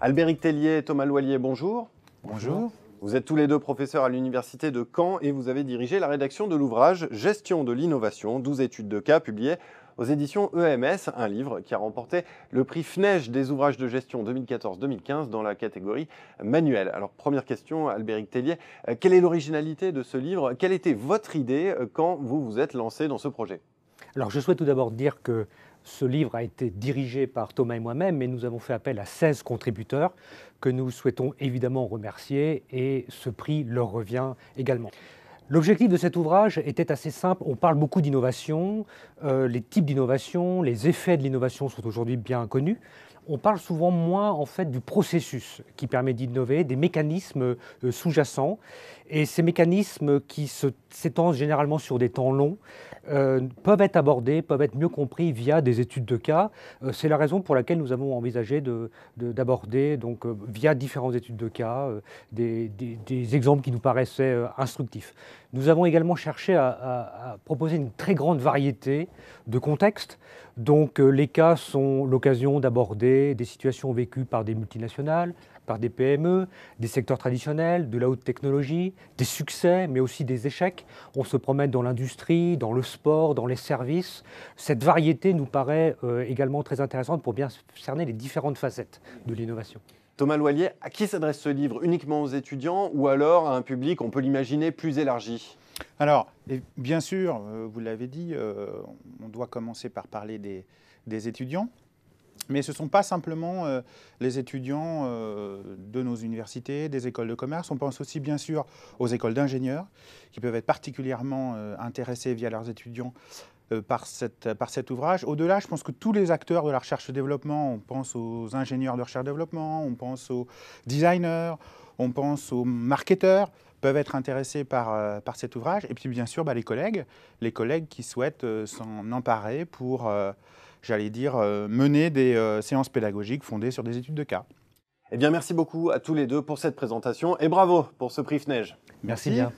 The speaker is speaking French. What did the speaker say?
Albéric Tellier et Thomas Loilier, bonjour. Bonjour. Vous êtes tous les deux professeurs à l'université de Caen et vous avez dirigé la rédaction de l'ouvrage Gestion de l'innovation, 12 études de cas publiées aux éditions EMS, un livre qui a remporté le prix FNEJ des ouvrages de gestion 2014-2015 dans la catégorie manuel. Alors première question, Albéric Tellier, euh, quelle est l'originalité de ce livre Quelle était votre idée euh, quand vous vous êtes lancé dans ce projet Alors je souhaite tout d'abord dire que ce livre a été dirigé par Thomas et moi-même, mais nous avons fait appel à 16 contributeurs que nous souhaitons évidemment remercier et ce prix leur revient également. L'objectif de cet ouvrage était assez simple. On parle beaucoup d'innovation, euh, les types d'innovation, les effets de l'innovation sont aujourd'hui bien connus. On parle souvent moins en fait du processus qui permet d'innover, des mécanismes euh, sous-jacents et ces mécanismes qui s'étendent généralement sur des temps longs. Euh, peuvent être abordés, peuvent être mieux compris via des études de cas. Euh, c'est la raison pour laquelle nous avons envisagé d'aborder, de, donc euh, via différentes études de cas, des, exemples qui nous paraissaient instructifs. Nous avons également cherché à, à, proposer une très grande variété de contextes. Donc les cas sont l'occasion d'aborder des situations vécues par des multinationales, par des PME, des secteurs traditionnels, de la haute technologie, des succès, mais aussi des échecs. On se promène dans l'industrie, dans le dans les services. Cette variété nous paraît euh, également très intéressante pour bien cerner les différentes facettes de l'innovation. Thomas loyer à qui s'adresse ce livre Uniquement aux étudiants ou alors à un public, on peut l'imaginer, plus élargi alors, bien sûr, euh, vous l'avez dit, euh, on doit commencer par parler des étudiants. Mais ce ne sont pas simplement euh, les étudiants euh, de nos universités, des écoles de commerce. On pense aussi bien sûr aux écoles d'ingénieurs, qui peuvent être particulièrement euh, intéressés via leurs étudiants par, cette, par cet ouvrage. Au-delà, je pense que tous les acteurs de la recherche-développement, on pense aux ingénieurs de recherche-développement, on pense aux designers, on pense aux marketeurs, peuvent être intéressés par, par cet ouvrage. Et puis bien sûr, bah, les collègues, les collègues qui souhaitent s'en emparer pour j'allais dire, euh, mener des euh, séances pédagogiques fondées sur des études de cas. Eh bien, merci beaucoup à tous les deux pour cette présentation et bravo pour ce prix FNEJ. Merci, merci bien.